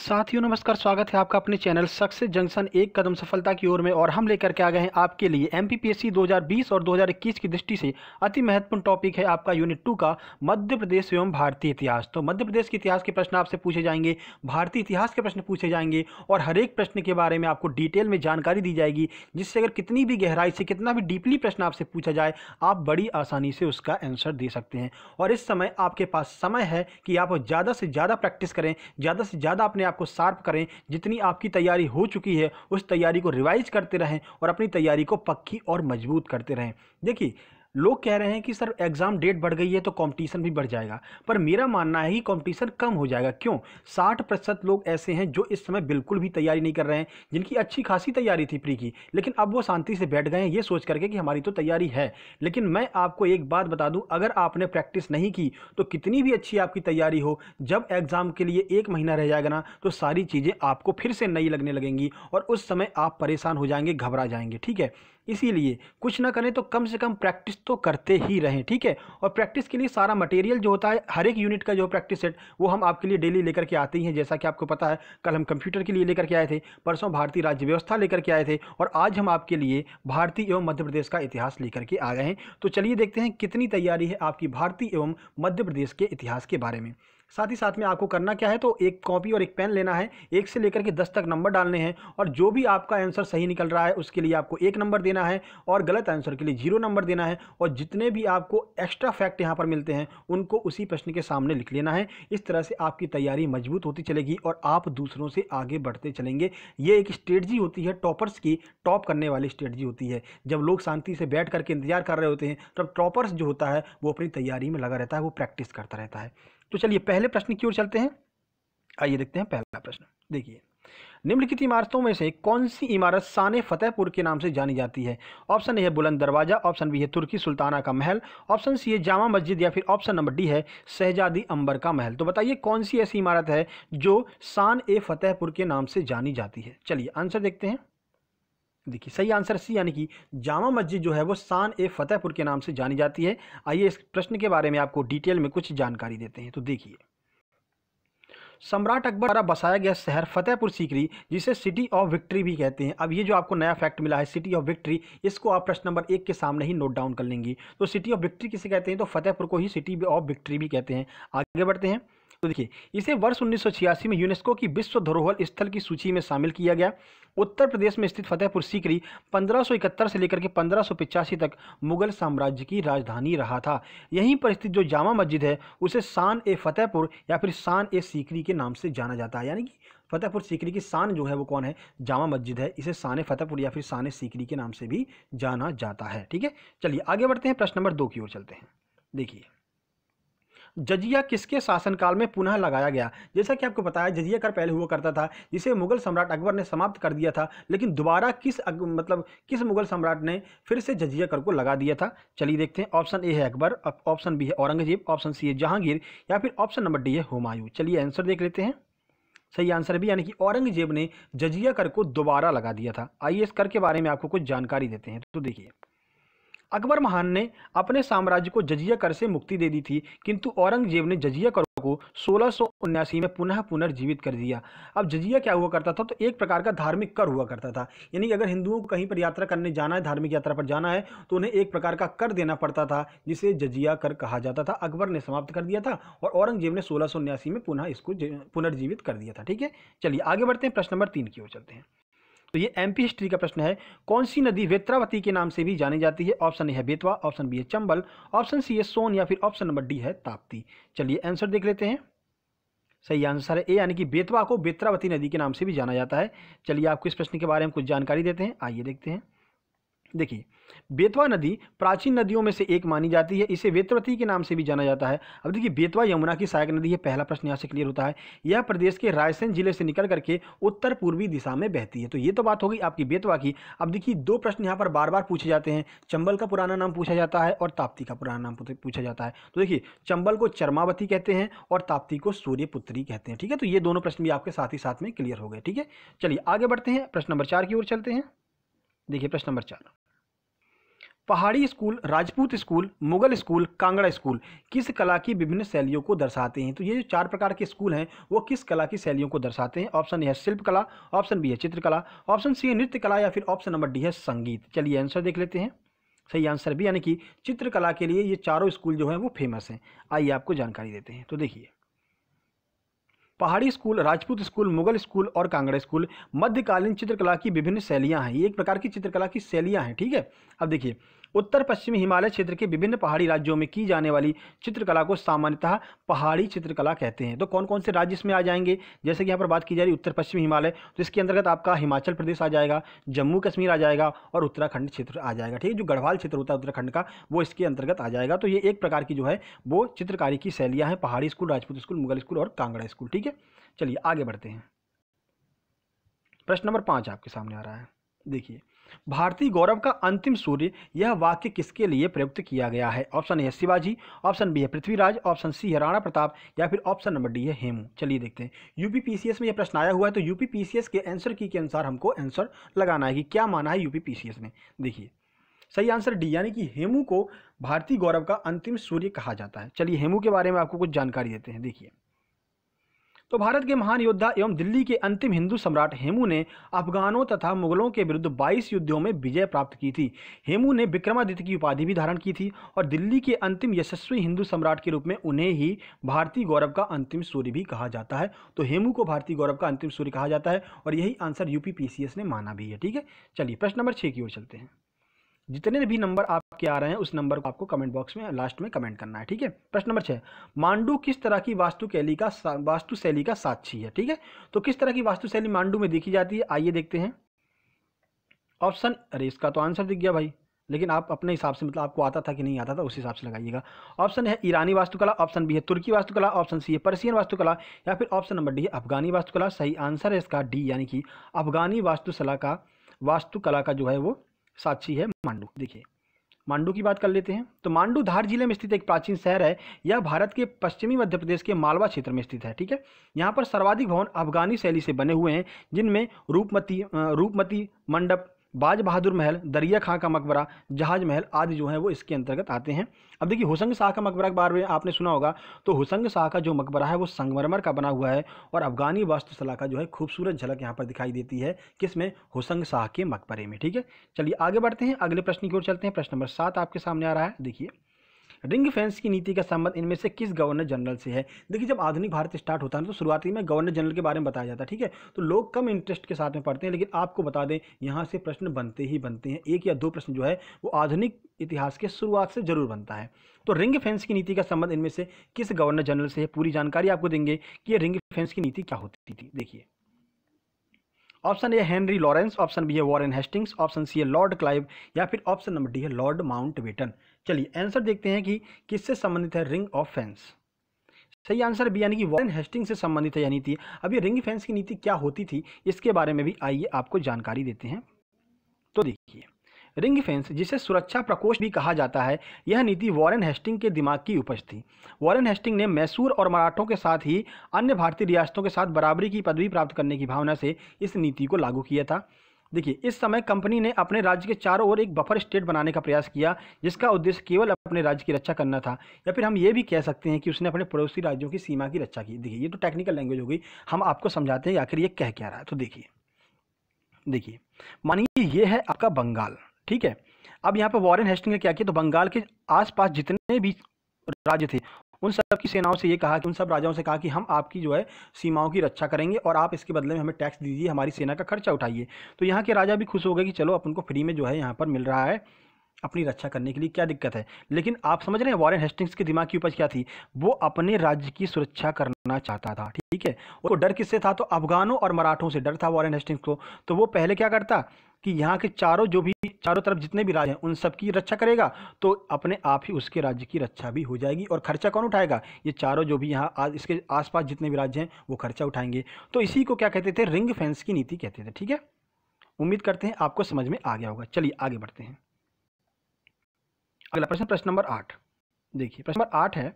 साथियों नमस्कार स्वागत है आपका अपने चैनल सक्सेस जंक्शन एक कदम सफलता की ओर में और हम लेकर के आ गए हैं आपके लिए एमपीपीएससी 2020 और 2021 की दृष्टि से अति महत्वपूर्ण टॉपिक है आपका यूनिट टू का मध्य प्रदेश एवं भारतीय इतिहास तो मध्य प्रदेश के इतिहास के प्रश्न आपसे पूछे जाएंगे भारतीय इतिहास के प्रश्न पूछे जाएंगे और हर एक प्रश्न के बारे में आपको डिटेल में जानकारी दी जाएगी जिससे अगर कितनी भी गहराई से कितना भी डीपली प्रश्न आपसे पूछा जाए आप बड़ी आसानी से उसका आंसर दे सकते हैं और इस समय आपके पास समय है कि आप ज़्यादा से ज़्यादा प्रैक्टिस करें ज़्यादा से ज़्यादा अपने को शार्प करें जितनी आपकी तैयारी हो चुकी है उस तैयारी को रिवाइज करते रहें और अपनी तैयारी को पक्की और मजबूत करते रहें देखिए लोग कह रहे हैं कि सर एग्ज़ाम डेट बढ़ गई है तो कंपटीशन भी बढ़ जाएगा पर मेरा मानना है कि कंपटीशन कम हो जाएगा क्यों 60 प्रतिशत लोग ऐसे हैं जो इस समय बिल्कुल भी तैयारी नहीं कर रहे हैं जिनकी अच्छी खासी तैयारी थी प्री की लेकिन अब वो शांति से बैठ गए हैं ये सोच करके कि हमारी तो तैयारी है लेकिन मैं आपको एक बात बता दूँ अगर आपने प्रैक्टिस नहीं की तो कितनी भी अच्छी आपकी तैयारी हो जब एग्ज़ाम के लिए एक महीना रह जाएगा ना तो सारी चीज़ें आपको फिर से नई लगने लगेंगी और उस समय आप परेशान हो जाएंगे घबरा जाएंगे ठीक है इसीलिए कुछ ना करें तो कम से कम प्रैक्टिस तो करते ही रहें ठीक है और प्रैक्टिस के लिए सारा मटेरियल जो होता है हर एक यूनिट का जो प्रैक्टिस सेट वो हम आपके लिए डेली लेकर के आते ही हैं जैसा कि आपको पता है कल हम कंप्यूटर के लिए लेकर के आए थे परसों भारतीय राज्य व्यवस्था लेकर के आए थे और आज हम आपके लिए भारतीय एवं मध्य प्रदेश का इतिहास लेकर के आ गए हैं तो चलिए देखते हैं कितनी तैयारी है आपकी भारतीय एवं मध्य प्रदेश के इतिहास के बारे में साथ ही साथ में आपको करना क्या है तो एक कॉपी और एक पेन लेना है एक से लेकर के दस तक नंबर डालने हैं और जो भी आपका आंसर सही निकल रहा है उसके लिए आपको एक नंबर देना है और गलत आंसर के लिए जीरो नंबर देना है और जितने भी आपको एक्स्ट्रा फैक्ट यहाँ पर मिलते हैं उनको उसी प्रश्न के सामने लिख लेना है इस तरह से आपकी तैयारी मजबूत होती चलेगी और आप दूसरों से आगे बढ़ते चलेंगे ये एक स्ट्रेटजी होती है टॉपर्स की टॉप करने वाली स्ट्रेटजी होती है जब लोग शांति से बैठ करके इंतजार कर रहे होते हैं तब टॉपर्स जो होता है वो अपनी तैयारी में लगा रहता है वो प्रैक्टिस करता रहता है तो चलिए पहले प्रश्न की ओर चलते हैं आइए देखते हैं पहला प्रश्न देखिए निम्नलिखित इमारतों में से कौन सी इमारत शान फतेहपुर के नाम से जानी जाती है ऑप्शन ए है बुलंद दरवाज़ा ऑप्शन बी है तुर्की सुल्ताना का महल ऑप्शन सी है जामा मस्जिद या फिर ऑप्शन नंबर डी है शहजादी अंबर का महल तो बताइए कौन सी ऐसी इमारत है जो शान ए फतेहपुर के नाम से जानी जाती है चलिए आंसर देखते हैं देखिए सही आंसर सी यानी कि जामा मस्जिद जो है वो शान ए फतेहपुर के नाम से जानी जाती है आइए इस प्रश्न के बारे में आपको डिटेल में कुछ जानकारी देते हैं तो देखिए सम्राट अकबर द्वारा बसाया गया शहर फतेहपुर सीकरी जिसे सिटी ऑफ विक्ट्री भी कहते हैं अब ये जो आपको नया फैक्ट मिला है सिटी ऑफ विक्ट्री इसको आप प्रश्न नंबर एक के सामने ही नोट डाउन कर लेंगे तो सिटी ऑफ विक्ट्री किसे कहते हैं तो फतेहपुर को ही सिटी ऑफ विक्ट्री भी कहते हैं आगे बढ़ते हैं तो देखिए इसे वर्ष उन्नीस में यूनेस्को की विश्व धरोहर स्थल की सूची में शामिल किया गया उत्तर प्रदेश में स्थित फतेहपुर सीकरी 1571 से लेकर के पंद्रह तक मुगल साम्राज्य की राजधानी रहा था यहीं पर स्थित जो जामा मस्जिद है उसे शान ए फतेहपुर या फिर शान ए सीकरी के नाम से जाना जाता है यानी कि फतेहपुर सीकरी की शान जो है वो कौन है जामा मस्जिद है इसे शान फतेहपुर या फिर शान सीकरी के नाम से भी जाना जाता है ठीक है चलिए आगे बढ़ते हैं प्रश्न नंबर दो की ओर चलते हैं देखिए जजिया किसके शासनकाल में पुनः लगाया गया जैसा कि आपको बताया जजिया कर पहले हुआ करता था जिसे मुगल सम्राट अकबर ने समाप्त कर दिया था लेकिन दोबारा किस अग, मतलब किस मुगल सम्राट ने फिर से जजिया कर को लगा दिया था चलिए देखते हैं ऑप्शन ए है अकबर ऑप्शन बी है औरंगजेब ऑप्शन सी है जहांगीर या फिर ऑप्शन नंबर डी है हुमायूं चलिए आंसर देख लेते हैं सही आंसर भी यानी कि औरंगजेब ने जजिया कर को दोबारा लगा दिया था आइए इस कर के बारे में आपको कुछ जानकारी देते हैं तो देखिए अकबर महान ने अपने साम्राज्य को जजिया कर से मुक्ति दे दी थी किंतु औरंगजेब ने जजिया कर को सोलह में पुनः पुनर्जीवित कर दिया अब जजिया क्या हुआ करता था तो एक प्रकार का धार्मिक कर हुआ करता था यानी अगर हिंदुओं को कहीं पर यात्रा करने जाना है धार्मिक यात्रा पर जाना है तो उन्हें एक प्रकार का कर देना पड़ता था जिसे जजिया कर कहा जाता था अकबर ने समाप्त कर दिया था और औरंगजेब ने सोलह में पुनः इसको पुनर्जीवित कर दिया था ठीक है चलिए आगे बढ़ते हैं प्रश्न नंबर तीन की ओर चलते हैं तो ये एमपी हिस्ट्री का प्रश्न है कौन सी नदी वेत्रावती के नाम से भी जानी जाती है ऑप्शन ए है बेतवा ऑप्शन बी है चंबल ऑप्शन सी है सोन या फिर ऑप्शन नंबर डी है ताप्ती चलिए आंसर देख लेते हैं सही आंसर है ए यानी कि बेतवा को बेत्रावती नदी के नाम से भी जाना जाता है चलिए आपको इस प्रश्न के बारे में कुछ जानकारी देते हैं आइए देखते हैं देखिए बेतवा नदी प्राचीन नदियों में से एक मानी जाती है इसे वेत्रवती के नाम से भी जाना जाता है अब देखिए बेतवा यमुना की सहायक नदी है पहला प्रश्न यहाँ से क्लियर होता है यह प्रदेश के रायसेन जिले से निकल करके उत्तर पूर्वी दिशा में बहती है तो ये तो बात हो गई आपकी बेतवा की अब देखिए दो प्रश्न यहाँ पर बार बार पूछे जाते हैं चंबल का पुराना नाम पूछा जाता है और ताप्ती का पुराना नाम पूछा जाता है तो देखिए चंबल को चरमावती कहते हैं और ताप्ती को सूर्यपुत्री कहते हैं ठीक है तो ये दोनों प्रश्न भी आपके साथ ही साथ में क्लियर हो गए ठीक है चलिए आगे बढ़ते हैं प्रश्न नंबर चार की ओर चलते हैं देखिए प्रश्न नंबर चार Pahari school Rajput school Mughal school Kangra school किस कला की विभिन्न शैलियों को दर्शाते हैं तो ये जो चार प्रकार के स्कूल हैं वो किस कला की शैलियों को दर्शाते हैं ऑप्शन ए है शिल्पकला ऑप्शन बी है चित्रकला ऑप्शन सी है नृत्य कला या फिर ऑप्शन नंबर डी है संगीत चलिए आंसर देख लेते हैं सही आंसर भी यानी कि चित्रकला के लिए ये चारों स्कूल जो हैं वो फेमस हैं आइए आपको जानकारी देते हैं तो देखिए Pahari school Rajput school Mughal school और कांगड़ा स्कूल मध्यकालीन चित्रकला की विभिन्न शैलियाँ हैं ये एक प्रकार की चित्रकला की शैलियाँ हैं ठीक है अब देखिए उत्तर पश्चिमी हिमालय क्षेत्र के विभिन्न पहाड़ी राज्यों में की जाने वाली चित्रकला को सामान्यतः पहाड़ी चित्रकला कहते हैं तो कौन कौन से राज्य इसमें आ जाएंगे जैसे कि यहाँ पर बात की जा रही उत्तर पश्चिमी हिमालय तो इसके अंतर्गत आपका हिमाचल प्रदेश आ जाएगा जम्मू कश्मीर आ जाएगा और उत्तराखंड क्षेत्र आ जाएगा ठीक है जो गढ़वाल क्षेत्र होता है उत्तराखंड का वो इसके अंतर्गत आ जाएगा तो ये एक प्रकार की जो है वो चित्रकारी की शैलियाँ हैं Pahari school Rajput school Mughal school और कांगड़ा स्कूल ठीक है चलिए आगे बढ़ते हैं प्रश्न नंबर पाँच आपके सामने आ रहा है देखिए भारतीय गौरव का अंतिम सूर्य यह वाक्य किसके लिए प्रयुक्त किया गया है ऑप्शन ए है शिवाजी ऑप्शन बी है पृथ्वीराज ऑप्शन सी है राणा प्रताप या फिर ऑप्शन नंबर डी है हेमू चलिए देखते हैं यूपीपीसीएस में यह प्रश्न आया हुआ है तो यूपीपीसीएस के आंसर की के अनुसार हमको आंसर लगाना है कि क्या माना है यूपीपीसीएस ने देखिए सही आंसर डी यानी कि हेमू को भारतीय गौरव का अंतिम सूर्य कहा जाता है चलिए हेमू के बारे में आपको कुछ जानकारी देते हैं देखिए तो भारत के महान योद्धा एवं दिल्ली के अंतिम हिंदू सम्राट हेमू ने अफगानों तथा मुगलों के विरुद्ध 22 युद्धों में विजय प्राप्त की थी हेमू ने विक्रमादित्य की उपाधि भी धारण की थी और दिल्ली के अंतिम यशस्वी हिंदू सम्राट के रूप में उन्हें ही भारतीय गौरव का अंतिम सूर्य भी कहा जाता है तो हेमू को भारतीय गौरव का अंतिम सूर्य कहा जाता है और यही आंसर यूपी ने माना भी है ठीक है चलिए प्रश्न नंबर छः की ओर चलते हैं जितने भी नंबर आपके आ रहे हैं उस नंबर को आपको कमेंट बॉक्स में लास्ट में कमेंट करना है ठीक है प्रश्न नंबर छः मांडू किस तरह की वास्तुशैली का वास्तुशैली का साक्षी है ठीक है तो किस तरह की वास्तुशैली मांडू में देखी जाती है आइए देखते हैं ऑप्शन अरे इसका तो आंसर दिख गया भाई लेकिन आप अपने हिसाब से मतलब आपको आता था कि नहीं आता था उस हिसाब से लगाइएगा ऑप्शन है ईरानी वास्तुकला ऑप्शन बी है तुर्की वास्तुकला ऑप्शन सी है पर्सियन वास्तुकला या फिर ऑप्शन नंबर डी है अफगानी वास्तुकला सही आंसर है इसका डी यानी कि अफगानी वास्तुशला का वास्तुकला का जो है वो साक्षी है मांडू देखिए मांडू की बात कर लेते हैं तो मांडू धार जिले में स्थित एक प्राचीन शहर है यह भारत के पश्चिमी मध्य प्रदेश के मालवा क्षेत्र में स्थित है ठीक है यहाँ पर सर्वाधिक भवन अफगानी शैली से बने हुए हैं जिनमें रूपमती रूपमती मंडप बाज बहादुर महल दरिया खां का मकबरा जहाज महल आदि जो है वो इसके अंतर्गत आते हैं अब देखिए हुसंग शाह का मकबरा के बारे में आपने सुना होगा तो हुसंग शाह का जो मकबरा है वो संगमरमर का बना हुआ है और अफगानी वास्तुशला का जो है खूबसूरत झलक यहाँ पर दिखाई देती है किसमें हुसंग शाह के मकबरे में ठीक है चलिए आगे बढ़ते हैं अगले प्रश्न की ओर चलते हैं प्रश्न नंबर सात आपके सामने आ रहा है देखिए रिंग फेंस की नीति का संबंध इनमें से किस गवर्नर जनरल से है देखिए जब आधुनिक भारत स्टार्ट होता है ना तो शुरुआती में गवर्नर जनरल के बारे में बताया जाता है ठीक है तो लोग कम इंटरेस्ट के साथ में पढ़ते हैं लेकिन आपको बता दें यहाँ से प्रश्न बनते ही बनते हैं एक या दो प्रश्न जो है वो आधुनिक इतिहास के शुरुआत से जरूर बनता है तो रिंग फेंस की नीति का संबंध इनमें से किस गवर्नर जनरल से है पूरी जानकारी आपको देंगे कि ये रिंग फेंस की नीति क्या होती थी देखिए option A Henry Lawrence option B है वॉरेन हेस्टिंग्स ऑप्शन सी है लॉर्ड क्लाइव या फिर ऑप्शन नंबर डी है लॉर्ड माउंट बेटन चलिए आंसर देखते हैं कि किससे संबंधित है रिंग ऑफ फेंस सही आंसर भी यानी कि वॉरेन हेस्टिंग से संबंधित है यह नीति अब ये रिंग फेंस की नीति क्या होती थी इसके बारे में भी आइए आपको जानकारी देते हैं तो देखिए रिंग फेंस जिसे सुरक्षा प्रकोष्ठ भी कहा जाता है यह नीति वॉरेन हेस्टिंग के दिमाग की उपज थी वॉरेन हेस्टिंग ने मैसूर और मराठों के साथ ही अन्य भारतीय रियासतों के साथ बराबरी की पदवी प्राप्त करने की भावना से इस नीति को लागू किया था देखिए इस समय कंपनी ने अपने राज्य के चारों ओर एक बफर स्टेट बनाने का प्रयास किया जिसका उद्देश्य केवल अपने राज्य की रक्षा करना था या फिर हम ये भी कह सकते हैं कि उसने अपने पड़ोसी राज्यों की सीमा की रक्षा की देखिए ये तो टेक्निकल लैंग्वेज हो गई हम आपको समझाते हैं आखिर ये कह क्या रहा है तो देखिए देखिए मानिए ये है आपका बंगाल ठीक है अब यहाँ पर वॉरेन हेस्टिंग ने क्या किया तो बंगाल के आसपास जितने भी राज्य थे उन सब की सेनाओं से ये कहा कि उन सब राजाओं से कहा कि हम आपकी जो है सीमाओं की रक्षा करेंगे और आप इसके बदले में हमें टैक्स दीजिए हमारी सेना का खर्चा उठाइए तो यहाँ के राजा भी खुश हो गए कि चलो अपन को फ्री में जो है यहाँ पर मिल रहा है अपनी रक्षा करने के लिए क्या दिक्कत है लेकिन आप समझ रहे हैं वॉरेन हेस्टिंग्स के दिमाग की उपज क्या थी वो अपने राज्य की सुरक्षा करना चाहता था ठीक है उसको डर किससे था तो अफगानों और मराठों से डर था वॉरन हेस्टिंग्स को तो वो पहले क्या करता कि यहाँ के चारों जो भी चारों तरफ जितने भी राज्य हैं उन सब की रक्षा करेगा तो अपने आप ही उसके राज्य की रक्षा भी हो जाएगी और खर्चा कौन उठाएगा ये चारों जो भी यहाँ आज इसके आसपास जितने भी राज्य हैं वो खर्चा उठाएंगे तो इसी को क्या कहते थे रिंग फेंस की नीति कहते थे ठीक है उम्मीद करते हैं आपको समझ में आ गया होगा चलिए आगे बढ़ते हैं अगला प्रश्न प्रश्न नंबर आठ देखिए प्रश्न नंबर आठ है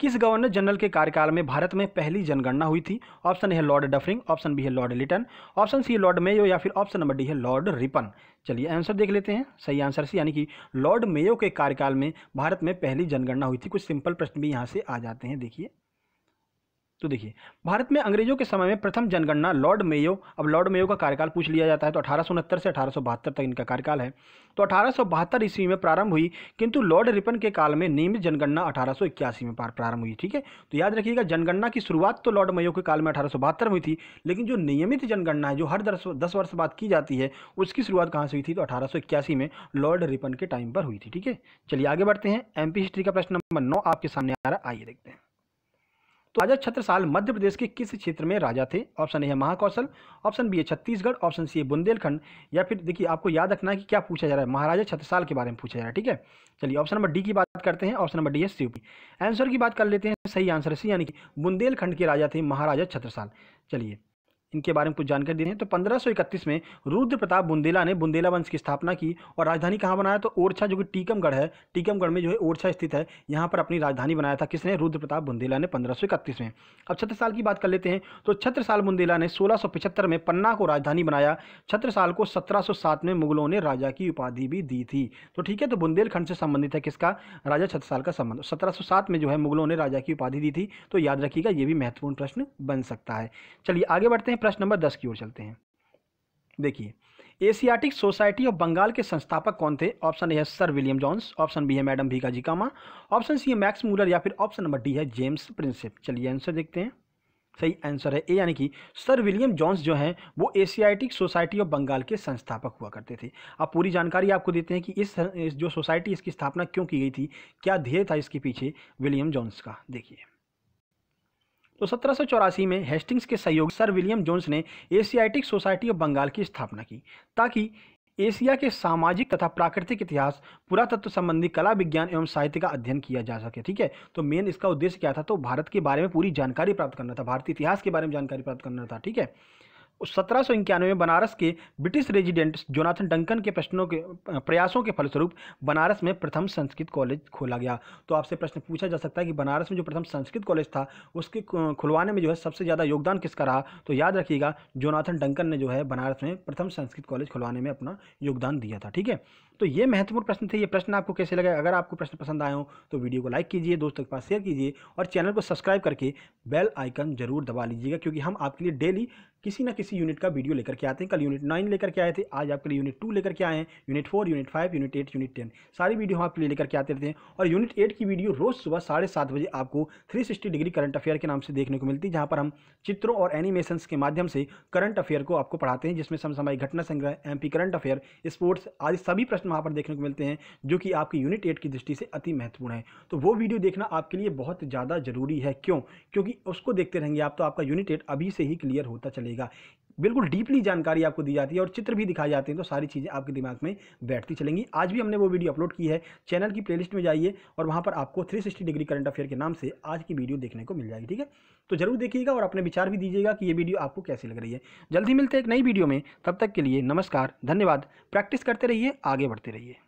किस गवर्नर जनरल के कार्यकाल में भारत में पहली जनगणना हुई थी ऑप्शन है लॉर्ड डफरिंग ऑप्शन बी है लॉर्ड लिटन ऑप्शन सी है लॉर्ड मेयो या फिर ऑप्शन नंबर डी है लॉर्ड रिपन चलिए आंसर देख लेते हैं सही आंसर सी यानी कि लॉर्ड मेयो के कार्यकाल में भारत में पहली जनगणना हुई थी कुछ सिंपल प्रश्न भी यहाँ से आ जाते हैं देखिए तो देखिए भारत में अंग्रेजों के समय में प्रथम जनगणना लॉर्ड मेयो अब लॉर्ड मेयो का कार्यकाल पूछ लिया जाता है तो अठारह से अठारह तक इनका कार्यकाल है तो अठारह ईस्वी में प्रारंभ हुई किंतु लॉर्ड रिपन के काल में नियमित जनगणना अठारह में प्रारंभ हुई ठीक है तो याद रखिएगा जनगणना की शुरुआत तो लॉर्ड मेयो के काल में अठारह में हुई थी लेकिन जो नियमित जनगणना है जो हर दस वर्ष बाद की जाती है उसकी शुरुआत कहाँ से हुई थी तो अठारह में लॉर्ड रिपन के टाइम पर हुई थी ठीक है चलिए आगे बढ़ते हैं एम हिस्ट्री का प्रश्न नंबर नौ आपके सामने आ रहा है आइए देखते हैं तो राजा छत्रसाल मध्य प्रदेश के किस क्षेत्र में राजा थे ऑप्शन ए है महाकौशल ऑप्शन बी है छत्तीसगढ़ ऑप्शन सी है बुंदेलखंड या फिर देखिए आपको याद रखना है कि क्या पूछा जा रहा है महाराजा छत्रसाल के बारे में पूछा जा रहा है ठीक है चलिए ऑप्शन नंबर डी की बात करते हैं ऑप्शन नंबर डी है सीयूपी आंसर की बात कर लेते हैं सही आंसर सी यानी कि बुंदेलखंड के राजा थे महाराजा छत्रसाल चलिए इनके बारे में कुछ जानकारी दें तो 1531 में रुद्र प्रताप बुंदेला ने बुंदेला वंश की स्थापना की और राजधानी कहाँ बनाया तो ओरछा जो कि टीकमगढ़ है टीकमगढ़ में जो है ओरछा स्थित है यहाँ पर अपनी राजधानी बनाया था किसने रुद्र प्रताप बुंदेला ने 1531 में अब छत्रसाल की बात कर लेते हैं तो छत्रसाल बुंदेला ने सोलह में पन्ना को राजधानी बनाया छत्रसाल को सत्रह में मुगलों ने राजा की उपाधि भी दी थी तो ठीक है तो बुंदेलखंड से संबंधित है किसका राजा छत्रसाल का संबंध सत्रह में जो है मुगलों ने राजा की उपाधि दी थी तो याद रखिएगा ये भी महत्वपूर्ण प्रश्न बन सकता है चलिए आगे बढ़ते हैं हैं प्रश्न नंबर दस की ओर चलते हैं देखिए एशियाटिक सोसाइटी ऑफ बंगाल के संस्थापक कौन थे ऑप्शन ए है sir William Jones option B है madam Bhikaji Cama option C है मैक्स मूलर या फिर ऑप्शन नंबर डी है जेम्स प्रिंसेप चलिए आंसर देखते हैं सही आंसर है ए यानी कि सर विलियम जॉन्स जो हैं वो एशियाटिक सोसाइटी ऑफ बंगाल के संस्थापक हुआ करते थे अब पूरी जानकारी आपको देते हैं कि इस जो सोसाइटी इसकी स्थापना क्यों की गई थी क्या ध्येय था इसके पीछे विलियम जॉन्स का देखिए तो सत्रह में हेस्टिंग्स के सहयोग सर विलियम जोन्स ने एशियाटिक सोसाइटी ऑफ बंगाल की स्थापना की ताकि एशिया के सामाजिक तथा प्राकृतिक इतिहास पुरातत्व संबंधी कला विज्ञान एवं साहित्य का अध्ययन किया जा सके ठीक है तो मेन इसका उद्देश्य क्या था तो भारत के बारे में पूरी जानकारी प्राप्त करना था भारतीय इतिहास के बारे में जानकारी प्राप्त करना था ठीक है सत्रह सौ इक्यानवे में बनारस के ब्रिटिश रेजिडेंट जोनाथन डंकन के प्रश्नों के प्रयासों के फलस्वरूप बनारस में प्रथम संस्कृत कॉलेज खोला गया तो आपसे प्रश्न पूछा जा सकता है कि बनारस में जो प्रथम संस्कृत कॉलेज था उसके खुलवाने में जो है सबसे ज़्यादा योगदान किसका रहा तो याद रखिएगा जोनाथन डंकन ने जो है बनारस में प्रथम संस्कृत कॉलेज खुलवाने में अपना योगदान दिया था ठीक है तो ये महत्वपूर्ण प्रश्न थे ये प्रश्न आपको कैसे लगे अगर आपको प्रश्न पसंद आए हो तो वीडियो को लाइक कीजिए दोस्तों के पास शेयर कीजिए और चैनल को सब्सक्राइब करके बेल आइकन जरूर दबा लीजिएगा क्योंकि हम आपके लिए डेली किसी न किसी इसी यूनिट का वीडियो लेकर के आते हैं कल यूनिट नाइन लेकर के आए थे आज आपके लिए यूनिट टू लेकर के आए हैं unit four unit five unit eight unit ten सारी वीडियो हम आपके लिए लेकर के आते रहते हैं और यूनिट एट की वीडियो रोज़ सुबह साढ़े सात बजे आपको three sixty degree current affair के नाम से देखने को मिलती है जहाँ पर हम चित्रों और एनिमेशन के माध्यम से करंट अफेयर को आपको पढ़ाते हैं जिसमें समसामयिक घटना संग्रह एमपी करंट अफेयर स्पोर्ट्स आदि सभी प्रश्न वहाँ पर देखने को मिलते हैं जो कि आपकी यूनिट एट की दृष्टि से अति महत्वपूर्ण है तो वो वीडियो देखना आपके लिए बहुत ज़्यादा जरूरी है क्यों क्योंकि उसको देखते रहेंगे आप तो आपका यूनिट एट अभी से ही क्लियर होता चलेगा बिल्कुल डीपली जानकारी आपको दी जाती है और चित्र भी दिखाए जाते हैं तो सारी चीज़ें आपके दिमाग में बैठती चलेंगी आज भी हमने वो वीडियो अपलोड की है चैनल की प्लेलिस्ट में जाइए और वहाँ पर आपको three sixty degree current affair के नाम से आज की वीडियो देखने को मिल जाएगी ठीक है तो जरूर देखिएगा और अपने विचार भी दीजिएगा कि ये वीडियो आपको कैसी लग रही है जल्दी मिलते हैं एक नई वीडियो में तब तक के लिए नमस्कार धन्यवाद प्रैक्टिस करते रहिए आगे बढ़ते रहिए